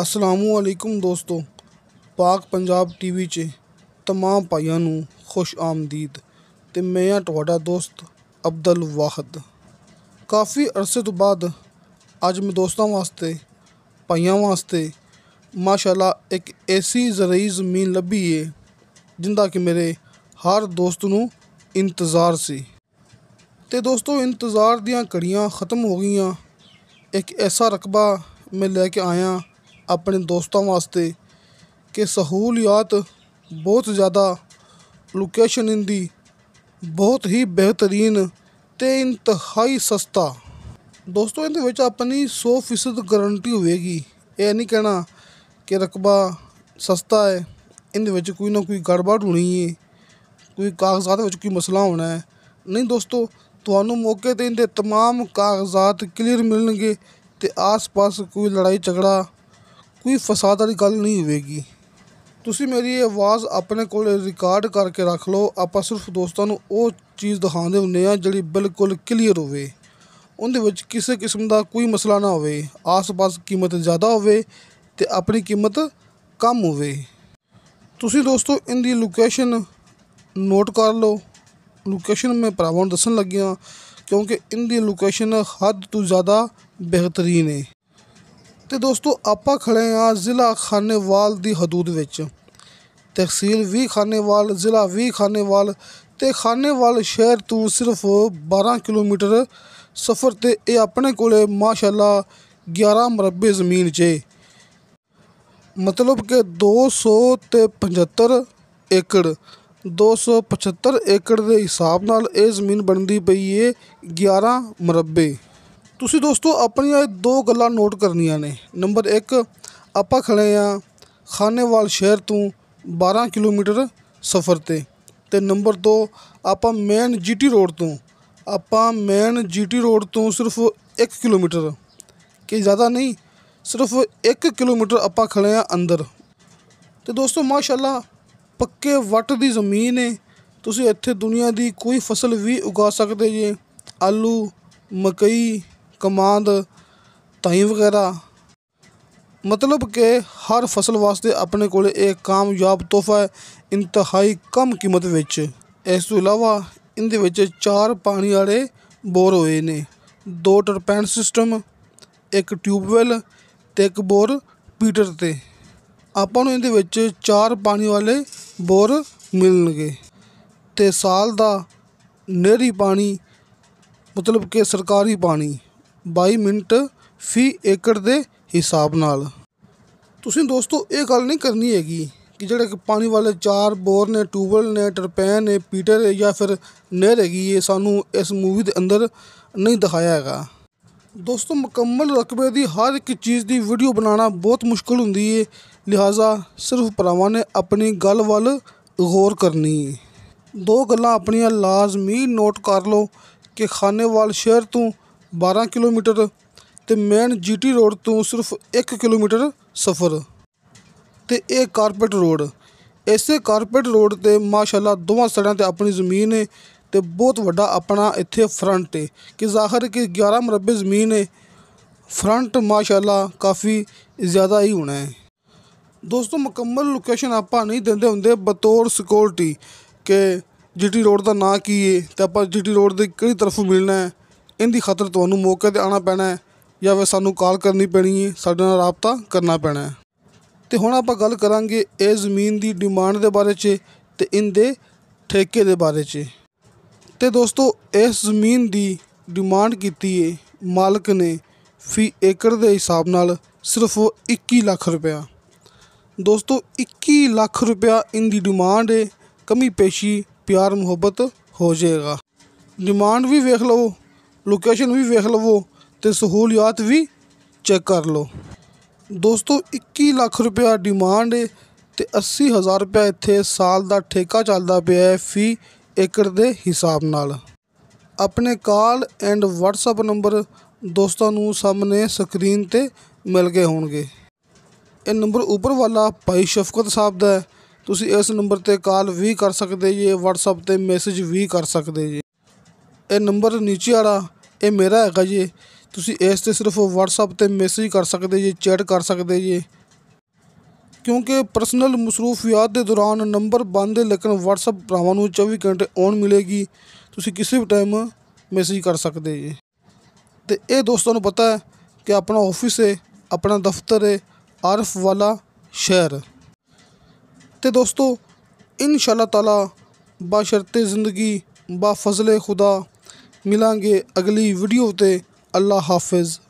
ਅਸਲਾਮੁਅਲੈਕੁਮ ਦੋਸਤੋ ਪਾਕ ਪੰਜਾਬ ਟੀਵੀ 'ਚ ਤਮਾਮ ਭਾਈਆਂ ਨੂੰ ਖੁਸ਼ ਆਮਦੀਦ ਤੇ ਮੈਂ ਆ ਤੁਹਾਡਾ ਦੋਸਤ ਅਬਦੁਲ ਵਾਹਿਦ ਕਾਫੀ ਅਰਸੇ ਤੋਂ ਬਾਅਦ ਅੱਜ ਮੈਂ ਦੋਸਤਾਂ ਵਾਸਤੇ ਭਾਈਆਂ ਵਾਸਤੇ ਮਾਸ਼ਾਅੱਲਾ ਇੱਕ ਐਸੀ ਜ਼ਰਈ ਜ਼ਮੀਨ ਲੱਭੀ ਏ ਜਿੰਦਾ ਕਿ ਮੇਰੇ ਹਰ ਦੋਸਤ ਨੂੰ ਇੰਤਜ਼ਾਰ ਸੀ ਤੇ ਦੋਸਤੋ ਇੰਤਜ਼ਾਰ ਦੀਆਂ ਘੜੀਆਂ ਖਤਮ ਹੋ ਗਈਆਂ ਇੱਕ ਐਸਾ ਰਕਬਾ ਮੈਂ ਲੈ ਕੇ ਆਇਆ ਆਪਣੇ ਦੋਸਤਾਂ ਵਾਸਤੇ ਕਿ ਸਹੂਲਿਆਤ ਬਹੁਤ ਜ਼ਿਆਦਾ ਲੋਕੇਸ਼ਨ ਇੰਦੀ ਬਹੁਤ ਹੀ ਬਿਹਤਰੀਨ ਤੇ ਇੰਤਹਾਈ ਸਸਤਾ ਦੋਸਤੋ ਇਹਦੇ ਵਿੱਚ ਆਪਣੀ 100% ਗਾਰੰਟੀ ਹੋਵੇਗੀ ਇਹ ਨਹੀਂ ਕਹਿਣਾ ਕਿ ਰਕਬਾ ਸਸਤਾ ਹੈ ਇਹਦੇ ਵਿੱਚ ਕੋਈ ਨਾ ਕੋਈ ਗੜਬੜ ਹੋਣੀ ਹੈ ਕੋਈ ਕਾਗਜ਼ਾਤ ਵਿੱਚ ਕੋਈ ਮਸਲਾ ਹੋਣਾ ਹੈ ਨਹੀਂ ਦੋਸਤੋ ਤੁਹਾਨੂੰ ਮੌਕੇ ਤੇ ਇਹਦੇ तमाम ਕਾਗਜ਼ਾਤ ਕਲੀਅਰ ਮਿਲਣਗੇ ਤੇ ਆਸ-ਪਾਸ ਕੋਈ ਲੜਾਈ ਝਗੜਾ ਕੋਈ ਫਸਾਦ ਵਾਲੀ ਗੱਲ ਨਹੀਂ ਹੋਵੇਗੀ ਤੁਸੀਂ ਮੇਰੀ ਇਹ ਆਵਾਜ਼ ਆਪਣੇ ਕੋਲ ਰਿਕਾਰਡ ਕਰਕੇ ਰੱਖ ਲਓ ਆਪਾਂ ਸਿਰਫ ਦੋਸਤਾਂ ਨੂੰ ਉਹ ਚੀਜ਼ ਦਿਖਾਉਂਦੇ ਹੁੰਦੇ ਆ ਜਿਹੜੀ ਬਿਲਕੁਲ ਕਲੀਅਰ ਹੋਵੇ ਉਹਦੇ ਵਿੱਚ ਕਿਸੇ ਕਿਸਮ ਦਾ ਕੋਈ ਮਸਲਾ ਨਾ ਹੋਵੇ ਆਸ-ਪਾਸ ਕੀਮਤ ਜ਼ਿਆਦਾ ਹੋਵੇ ਤੇ ਆਪਣੀ ਕੀਮਤ ਕਮ ਹੋਵੇ ਤੁਸੀਂ ਦੋਸਤੋ ਇਹਦੀ ਲੋਕੇਸ਼ਨ ਨੋਟ ਕਰ ਲਓ ਲੋਕੇਸ਼ਨ ਮੈਂ ਭਰਾਵਾਂ ਨੂੰ ਦੱਸਣ ਲੱਗਿਆ ਕਿਉਂਕਿ ਇਹਦੀ ਲੋਕੇਸ਼ਨ ਹੱਦ ਤੋਂ ਜ਼ਿਆਦਾ ਬਿਹਤਰੀਨ ਹੈ ਤੇ ਦੋਸਤੋ ਆਪਾਂ ਖੜੇ ਆ ਜ਼ਿਲ੍ਹਾ ਖਾਨੇਵਾਲ ਦੀ ਹਦੂਦ ਵਿੱਚ ਤਹਿਸੀਲ 20 ਖਾਨੇਵਾਲ ਜ਼ਿਲ੍ਹਾ 20 ਖਾਨੇਵਾਲ ਤੇ ਖਾਨੇਵਾਲ ਸ਼ਹਿਰ ਤੋਂ ਸਿਰਫ 12 ਕਿਲੋਮੀਟਰ ਸਫ਼ਰ ਤੇ ਇਹ ਆਪਣੇ ਕੋਲੇ ਮਾਸ਼ਾਅੱਲਾ 11 ਮਰਬੇ ਜ਼ਮੀਨ 'ਚ ਮਤਲਬ ਕਿ 200 ਤੇ 75 ਏਕੜ 275 ਏਕੜ ਦੇ ਹਿਸਾਬ ਨਾਲ ਇਹ ਜ਼ਮੀਨ ਬਣਦੀ ਪਈ ਏ 11 ਮਰਬੇ ਤੁਸੀਂ ਦੋਸਤੋ ਆਪਣੀਆਂ ਦੋ ਗੱਲਾਂ ਨੋਟ ਕਰਨੀਆਂ ਨੇ ਨੰਬਰ 1 ਆਪਾਂ ਖੜੇ ਆ ਖਾਨੇਵਾਲ ਸ਼ਹਿਰ ਤੋਂ 12 ਕਿਲੋਮੀਟਰ ਸਫ਼ਰ ਤੇ ਤੇ ਨੰਬਰ 2 ਆਪਾਂ ਮੇਨ ਜੀਟੀ ਰੋਡ ਤੋਂ ਆਪਾਂ ਮੇਨ ਜੀਟੀ ਰੋਡ ਤੋਂ ਸਿਰਫ 1 ਕਿਲੋਮੀਟਰ ਕਿ ਜ਼ਿਆਦਾ ਨਹੀਂ ਸਿਰਫ 1 ਕਿਲੋਮੀਟਰ ਆਪਾਂ ਖੜੇ ਆ ਅੰਦਰ ਤੇ ਦੋਸਤੋ ਮਾਸ਼ਾਅੱਲਾ ਪੱਕੇ ਵੱਟ ਦੀ ਜ਼ਮੀਨ ਹੈ ਤੁਸੀਂ ਇੱਥੇ ਦੁਨੀਆ ਦੀ ਕੋਈ ਫਸਲ ਵੀ ਉਗਾ ਸਕਦੇ ਜੇ ਆਲੂ ਮਕਈ ਕਮਾਂਦ ਤਾਈ ਵਗੈਰਾ ਮਤਲਬ ਕਿ ਹਰ ਫਸਲ ਵਾਸਤੇ ਆਪਣੇ ਕੋਲ ਇੱਕ ਕਾਮਯਾਬ ਤੋਹਫਾ ਹੈ ਇੰਤਹਾਈ ਕਮ ਕੀਮਤ ਵਿੱਚ ਇਸ ਤੋਂ ਇਲਾਵਾ ਇਹਦੇ ਵਿੱਚ ਚਾਰ ਪਾਣੀ ਵਾਲੇ ਬੋਰ ਹੋਏ ਨੇ ਦੋ ਟਰਪੈਨ ਸਿਸਟਮ ਇੱਕ ਟਿਊਬਵੈਲ ਤੇ ਇੱਕ ਬੋਰ ਪੀਟਰ ਤੇ ਆਪਾਂ ਨੂੰ ਇਹਦੇ ਵਿੱਚ ਚਾਰ ਪਾਣੀ ਵਾਲੇ ਬੋਰ ਮਿਲਣਗੇ ਤੇ ਸਾਲ ਦਾ ਨਹਿਰੀ ਪਾਣੀ ਮਤਲਬ ਕਿ ਸਰਕਾਰੀ ਪਾਣੀ 22 ਮਿੰਟ ਫੀ ਏਕੜ ਦੇ ਹਿਸਾਬ ਨਾਲ ਤੁਸੀਂ ਦੋਸਤੋ ਇਹ ਗੱਲ ਨਹੀਂ ਕਰਨੀ ਹੈਗੀ ਕਿ ਜਿਹੜੇ ਕਿ ਪਾਣੀ ਵਾਲੇ ਚਾਰ ਬੋਰ ਨੇ ਟਿਊਬਲ ਨੇ ਟਰਪੈਨ ਨੇ ਪੀਟਰ ਜਾਂ ਫਿਰ ਨਹਿਰ ਹੈਗੀ ਇਹ ਸਾਨੂੰ ਇਸ ਮੂਵੀ ਦੇ ਅੰਦਰ ਨਹੀਂ ਦਿਖਾਇਆ ਹੈਗਾ ਦੋਸਤੋ ਮੁਕੰਮਲ ਰਕਬੇ ਦੀ ਹਰ ਇੱਕ ਚੀਜ਼ ਦੀ ਵੀਡੀਓ ਬਣਾਉਣਾ ਬਹੁਤ ਮੁਸ਼ਕਲ ਹੁੰਦੀ ਹੈ ਲਿਹਾਜ਼ਾ ਸਿਰਫ ਭਰਾਵਾਂ ਨੇ ਆਪਣੀ ਗੱਲ ਵੱਲ ਗੌਰ ਕਰਨੀ ਦੋ ਗੱਲਾਂ ਆਪਣੀਆਂ ਲਾਜ਼ਮੀ ਨੋਟ ਕਰ ਲਓ ਕਿ ਖਾਨੇਵਾਲ ਸ਼ਹਿਰ ਤੋਂ 12 ਕਿਲੋਮੀਟਰ ਤੇ ਮੇਨ ਜੀਟੀ ਰੋਡ ਤੋਂ ਸਿਰਫ 1 ਕਿਲੋਮੀਟਰ ਸਫ਼ਰ ਤੇ ਇਹ ਕਾਰਪੇਟ ਰੋਡ ਇਸੇ ਕਾਰਪੇਟ ਰੋਡ 'ਤੇ ਮਾਸ਼ਾਅੱਲਾ ਦੋਵਾਂ ਸੜਾਂ 'ਤੇ ਆਪਣੀ ਜ਼ਮੀਨ ਹੈ ਤੇ ਬਹੁਤ ਵੱਡਾ ਆਪਣਾ ਇੱਥੇ ਫਰੰਟ ਹੈ ਕਿ ਜ਼ਾਹਰ ਕਿ 11 ਮਰਬੇ ਜ਼ਮੀਨ ਹੈ ਫਰੰਟ ਮਾਸ਼ਾਅੱਲਾ ਕਾਫੀ ਜ਼ਿਆਦਾ ਹੀ ਹੋਣਾ ਹੈ ਦੋਸਤੋ ਮੁਕੰਮਲ ਲੋਕੇਸ਼ਨ ਆਪਾਂ ਨਹੀਂ ਦਿੰਦੇ ਹੁੰਦੇ ਬਤੌਰ ਸਿਕਿਉਰਿਟੀ ਕਿ ਜੀਟੀ ਰੋਡ ਦਾ ਨਾਂ ਕੀ ਹੈ ਤੇ ਆਪਾਂ ਜੀਟੀ ਰੋਡ ਦੇ ਕਿਹੜੀ ਤਰਫੋਂ ਮਿਲਣਾ ਹੈ ਇਹਦੀ ਖਤਰ ਤੁਹਾਨੂੰ ਮੌਕੇ ਤੇ ਆਣਾ ਪੈਣਾ ਹੈ ਜਾਂ ਫਿਰ ਸਾਨੂੰ ਕਾਲ ਕਰਨੀ ਪੈਣੀ ਹੈ ਸਾਡੇ ਨਾਲ ਰਾਬਤਾ ਕਰਨਾ ਪੈਣਾ ਹੈ ਤੇ ਹੁਣ ਆਪਾਂ ਗੱਲ ਕਰਾਂਗੇ ਇਹ ਜ਼ਮੀਨ ਦੀ ਡਿਮਾਂਡ ਦੇ ਬਾਰੇ 'ਚ ਤੇ ਇਹਦੇ ਠੇਕੇ ਦੇ ਬਾਰੇ 'ਚ ਤੇ ਦੋਸਤੋ ਇਸ ਜ਼ਮੀਨ ਦੀ ਡਿਮਾਂਡ ਕੀਤੀ ਹੈ ਮਾਲਕ ਨੇ ਫੀ ਏਕੜ ਦੇ ਹਿਸਾਬ ਨਾਲ ਸਿਰਫ 21 ਲੱਖ ਰੁਪਇਆ ਦੋਸਤੋ 21 ਲੱਖ ਰੁਪਇਆ ਇੰਦੀ ਡਿਮਾਂਡ ਹੈ ਕਮੀ ਪੇਸ਼ੀ ਪਿਆਰ ਮੁਹੱਬਤ ਹੋ ਜਾਏਗਾ ਡਿਮਾਂਡ ਵੀ ਵੇਖ ਲਓ ਲੋਕੇਸ਼ਨ ਵੀ ਵੇਖ ਲਵੋ ਤੇ ਸਹੂਲਤ ਵੀ ਚੈੱਕ ਕਰ ਲਓ ਦੋਸਤੋ 21 ਲੱਖ ਰੁਪਇਆ ਡਿਮਾਂਡ ਹੈ ਤੇ 80000 ਰੁਪਇਆ ਇੱਥੇ ਸਾਲ ਦਾ ਠੇਕਾ ਚੱਲਦਾ ਪਿਆ ਹੈ ਫੀ ਏਕੜ ਦੇ ਹਿਸਾਬ ਨਾਲ ਆਪਣੇ ਕਾਲ ਐਂਡ WhatsApp ਨੰਬਰ ਦੋਸਤਾਂ ਨੂੰ ਸਾਹਮਣੇ ਸਕਰੀਨ ਤੇ ਮਿਲ ਗਏ ਹੋਣਗੇ ਇਹ ਨੰਬਰ ਉੱਪਰ ਵਾਲਾ ਭਾਈ ਸ਼ਫਕਤ ਸਾਹਿਬ ਦਾ ਤੁਸੀਂ ਇਸ ਨੰਬਰ ਤੇ ਕਾਲ ਵੀ ਕਰ ਸਕਦੇ ਜੀ WhatsApp ਤੇ ਮੈਸੇਜ ਵੀ ਕਰ ਸਕਦੇ ਜੀ ਇਹ ਨੰਬਰ ਨੀਚੇ ਵਾਲਾ ਇਹ ਮੇਰਾ ਹੈਗਾ ਜੀ ਤੁਸੀਂ ਇਸ ਤੇ ਸਿਰਫ WhatsApp ਤੇ ਮੈਸੇਜ ਕਰ ਸਕਦੇ ਜੀ ਚੈਟ ਕਰ ਸਕਦੇ ਜੀ ਕਿਉਂਕਿ ਪਰਸਨਲ ਮਸਰੂਫੀਅਤ ਦੇ ਦੌਰਾਨ ਨੰਬਰ ਬੰਦ ਹੈ ਲੇਕਿਨ WhatsApp ਭਰਾਵਾਂ ਨੂੰ 24 ਘੰਟੇ ਔਨ ਮਿਲੇਗੀ ਤੁਸੀਂ ਕਿਸੇ ਵੀ ਟਾਈਮ ਮੈਸੇਜ ਕਰ ਸਕਦੇ ਜੀ ਤੇ ਇਹ ਦੋਸਤਾਂ ਨੂੰ ਪਤਾ ਹੈ ਕਿ ਆਪਣਾ ਆਫਿਸ ਹੈ ਆਪਣਾ ਦਫ਼ਤਰ ਹੈ ਆਰਫ ਵਾਲਾ ਸ਼ਹਿਰ ਤੇ ਦੋਸਤੋ ਇਨਸ਼ਾਅੱਲਾ ਤਾਲਾ ਬਾ ਜ਼ਿੰਦਗੀ ਬਾ ਫਜ਼ਲੇ ਖੁਦਾ ਮਿਲਾਂਗੇ ਅਗਲੀ ਵੀਡੀਓ 'ਤੇ ਅੱਲਾ ਹਾਫਿਜ਼